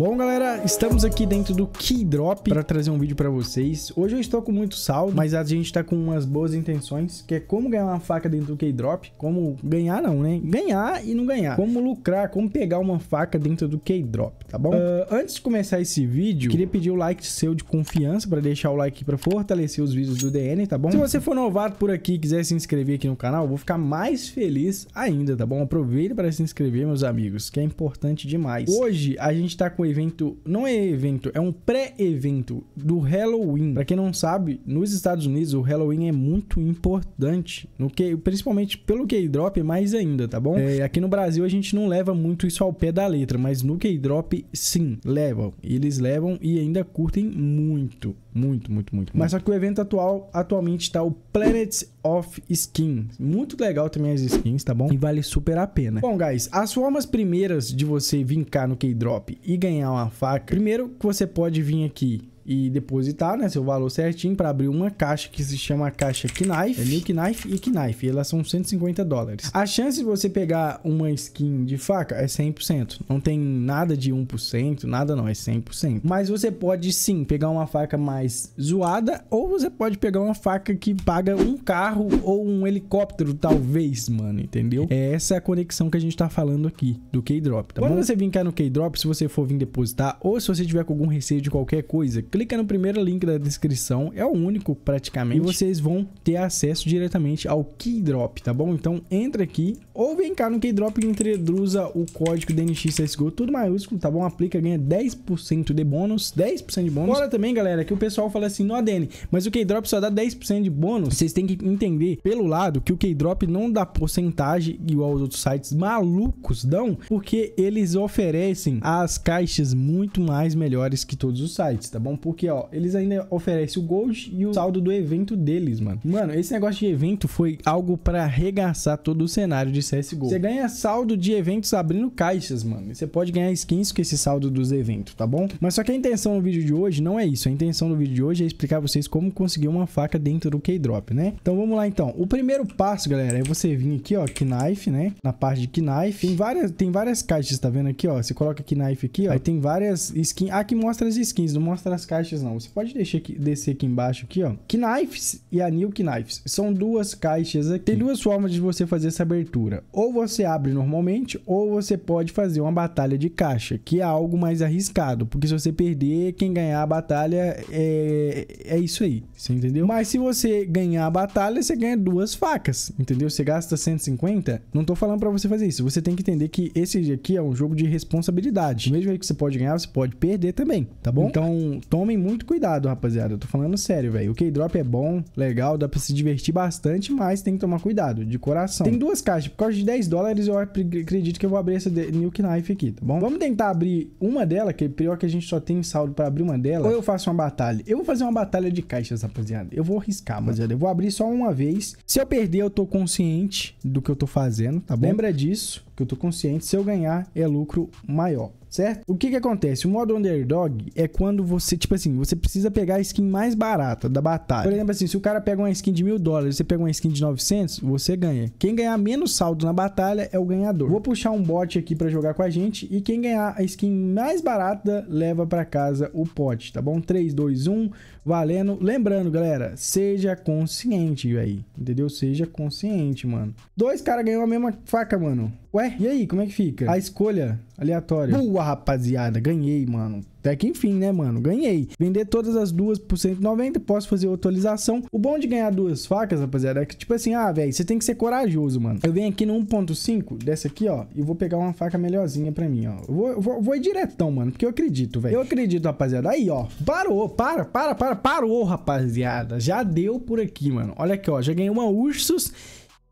Bom, galera, estamos aqui dentro do Keydrop para trazer um vídeo para vocês. Hoje eu estou com muito saldo, mas a gente está com umas boas intenções, que é como ganhar uma faca dentro do Keydrop, como ganhar não, né? Ganhar e não ganhar. Como lucrar, como pegar uma faca dentro do Keydrop, tá bom? Uh, antes de começar esse vídeo, queria pedir o like seu de confiança para deixar o like para fortalecer os vídeos do DN, tá bom? Se você for novato por aqui e quiser se inscrever aqui no canal, eu vou ficar mais feliz ainda, tá bom? Aproveita para se inscrever, meus amigos, que é importante demais. Hoje a gente está com evento. Não é evento, é um pré-evento do Halloween. Pra quem não sabe, nos Estados Unidos o Halloween é muito importante. No que, principalmente pelo K-Drop, mais ainda, tá bom? É. é, aqui no Brasil a gente não leva muito isso ao pé da letra, mas no K-Drop sim, levam. Eles levam e ainda curtem muito. Muito, muito, muito. Mas só que o evento atual, atualmente, tá o Planets of Skins Muito legal também as skins, tá bom? E vale super a pena. Bom, guys, as formas primeiras de você vincar no K-Drop e ganhar empunhar uma faca, primeiro que você pode vir aqui e depositar, né, seu valor certinho para abrir uma caixa que se chama caixa Knife, é New Knife e Knife, e elas são 150 dólares. A chance de você pegar uma skin de faca é 100%, não tem nada de 1%, nada não, é 100%. Mas você pode sim pegar uma faca mais zoada ou você pode pegar uma faca que paga um carro ou um helicóptero, talvez, mano, entendeu? É essa a conexão que a gente tá falando aqui do K-Drop, tá Quando bom? Quando você vir cá no K-Drop, se você for vir depositar ou se você tiver com algum receio de qualquer coisa, clica clica no primeiro link da descrição, é o único praticamente, e vocês vão ter acesso diretamente ao Keydrop, tá bom? Então entra aqui, ou vem cá no Keydrop e introduza o código DNXSGO, tudo maiúsculo, tá bom? Aplica, ganha 10% de bônus, 10% de bônus. Fora também, galera, que o pessoal fala assim, no ADN, mas o Keydrop só dá 10% de bônus. Vocês têm que entender, pelo lado, que o Keydrop não dá porcentagem igual os outros sites malucos dão, porque eles oferecem as caixas muito mais melhores que todos os sites, tá bom? Por porque, ó, eles ainda oferecem o Gold e o saldo do evento deles, mano. Mano, esse negócio de evento foi algo para arregaçar todo o cenário de CSGO. Você ganha saldo de eventos abrindo caixas, mano. Você pode ganhar skins com esse saldo dos eventos, tá bom? Mas só que a intenção do vídeo de hoje não é isso. A intenção do vídeo de hoje é explicar a vocês como conseguir uma faca dentro do Keydrop, né? Então vamos lá, então. O primeiro passo, galera, é você vir aqui, ó, Knife, né? Na parte de Knife. Tem várias, tem várias caixas, tá vendo aqui, ó? Você coloca Knife aqui, ó. Aí tem várias skins. Ah, aqui mostra as skins, não mostra as caixas não. Você pode deixar aqui, descer aqui embaixo aqui, ó. Knives e a New Knives. São duas caixas aqui. Tem duas formas de você fazer essa abertura. Ou você abre normalmente, ou você pode fazer uma batalha de caixa, que é algo mais arriscado. Porque se você perder, quem ganhar a batalha é, é isso aí. Você entendeu? Mas se você ganhar a batalha, você ganha duas facas, entendeu? Você gasta 150. Não tô falando para você fazer isso. Você tem que entender que esse aqui é um jogo de responsabilidade. Mesmo aí que você pode ganhar, você pode perder também, tá bom? Então, toma tomem muito cuidado, rapaziada. Eu tô falando sério, velho. O K-Drop é bom, legal, dá pra se divertir bastante, mas tem que tomar cuidado, de coração. Tem duas caixas, por causa de 10 dólares, eu acredito que eu vou abrir essa Nuke Knife aqui, tá bom? Vamos tentar abrir uma dela, que é pior que a gente só tem saldo pra abrir uma dela. Ou eu faço uma batalha. Eu vou fazer uma batalha de caixas, rapaziada. Eu vou arriscar, rapaziada. Eu vou abrir só uma vez. Se eu perder, eu tô consciente do que eu tô fazendo, tá bom? Lembra disso, que eu tô consciente. Se eu ganhar, é lucro maior certo? O que que acontece? O modo underdog é quando você, tipo assim, você precisa pegar a skin mais barata da batalha. Por exemplo, assim, se o cara pega uma skin de mil dólares, você pega uma skin de 900, você ganha. Quem ganhar menos saldo na batalha é o ganhador. Vou puxar um bot aqui para jogar com a gente e quem ganhar a skin mais barata leva para casa o pote, tá bom? 3, 2, 1, valendo. Lembrando, galera, seja consciente aí, entendeu? Seja consciente, mano. Dois caras ganhou a mesma faca, mano. Ué, e aí, como é que fica? A escolha aleatória. Boa! Boa, rapaziada. Ganhei, mano. Até que enfim, né, mano? Ganhei. Vender todas as duas por 190, posso fazer atualização. O bom de ganhar duas facas, rapaziada, é que tipo assim, ah, velho, você tem que ser corajoso, mano. Eu venho aqui no 1.5 dessa aqui, ó, e vou pegar uma faca melhorzinha pra mim, ó. Eu vou, vou, vou ir diretão, mano, porque eu acredito, velho. Eu acredito, rapaziada. Aí, ó, parou, para, para, para, parou, rapaziada. Já deu por aqui, mano. Olha aqui, ó, já ganhei uma Ursus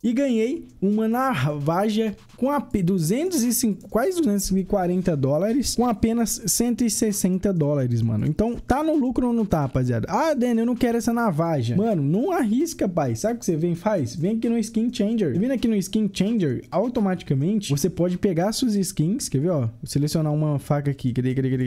e ganhei uma Narvaja com a 205, quase 240 dólares, com apenas 160 dólares, mano. Então, tá no lucro ou não tá, rapaziada? Ah, Dan, eu não quero essa navaja. Mano, não arrisca, pai. Sabe o que você vem e faz? Vem aqui no Skin Changer. Vindo aqui no Skin Changer, automaticamente, você pode pegar suas skins, quer ver, ó? Selecionar uma faca aqui,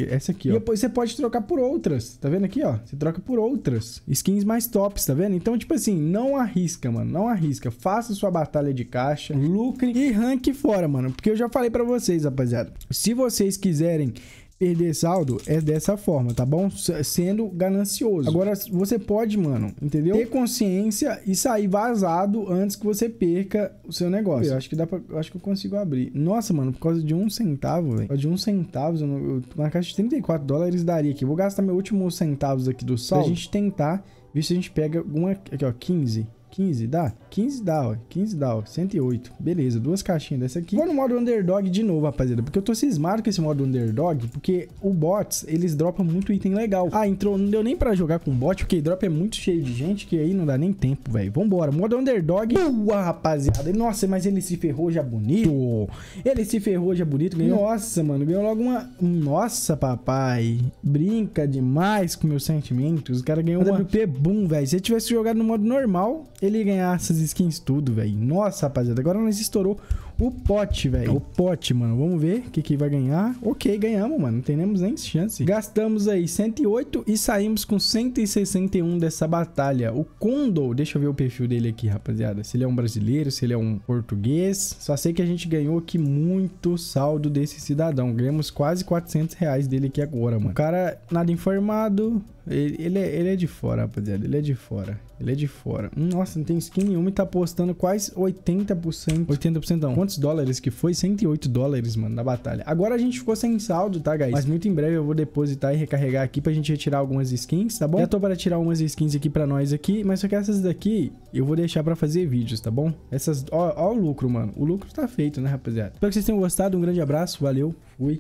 essa aqui, ó. E depois você pode trocar por outras, tá vendo aqui, ó? Você troca por outras. Skins mais tops, tá vendo? Então, tipo assim, não arrisca, mano. Não arrisca. Faça sua batalha de caixa, lucre e rank fora, mano. Porque eu já falei pra vocês, rapaziada. Se vocês quiserem perder saldo é dessa forma, tá bom? Sendo ganancioso. Agora, você pode, mano, entendeu? Ter consciência e sair vazado antes que você perca o seu negócio. Eu acho que dá pra... Eu acho que eu consigo abrir. Nossa, mano, por causa de um centavo, velho. De um centavo, eu não, eu, uma caixa de 34 dólares daria aqui. Eu vou gastar meu último centavos aqui do saldo. Pra gente tentar, ver se a gente pega alguma... Aqui, ó, 15. 15 dá? 15 dá, ó. 15 dá, ó. 108. Beleza, duas caixinhas dessa aqui. Vou no modo Underdog de novo, rapaziada, porque eu tô cismado com esse modo Underdog, porque o bots, eles dropam muito item legal. Ah, entrou, não deu nem pra jogar com bot, porque drop é muito cheio de gente, que aí não dá nem tempo, velho. Vambora, modo Underdog. Boa, rapaziada. Nossa, mas ele se ferrou já bonito. Ele se ferrou já bonito. Ganhou. Nossa, mano, ganhou logo uma... Nossa, papai. Brinca demais com meus sentimentos. O cara ganhou uma WP é boom, velho. Se ele tivesse jogado no modo normal, ele ganhar essas skins tudo, velho. Nossa, rapaziada, agora nós estourou o pote, velho. O pote, mano. Vamos ver o que, que vai ganhar. Ok, ganhamos, mano. Não temos nem chance. Gastamos aí 108 e saímos com 161 dessa batalha. O Condor, deixa eu ver o perfil dele aqui, rapaziada. Se ele é um brasileiro, se ele é um português. Só sei que a gente ganhou aqui muito saldo desse cidadão. Ganhamos quase 400 reais dele aqui agora, mano. O cara nada informado, ele, ele, é, ele é de fora, rapaziada. Ele é de fora. Ele é de fora. Hum, nossa, não tem skin nenhuma e tá postando quase 80%. 80% não. Quantos dólares que foi? 108 dólares, mano, na batalha. Agora a gente ficou sem saldo, tá, guys? Mas muito em breve eu vou depositar e recarregar aqui pra gente retirar algumas skins, tá bom? Já tô para tirar umas skins aqui pra nós aqui, mas só que essas daqui eu vou deixar pra fazer vídeos, tá bom? Essas... Ó, ó o lucro, mano. O lucro tá feito, né, rapaziada? Espero que vocês tenham gostado. Um grande abraço. Valeu. Fui.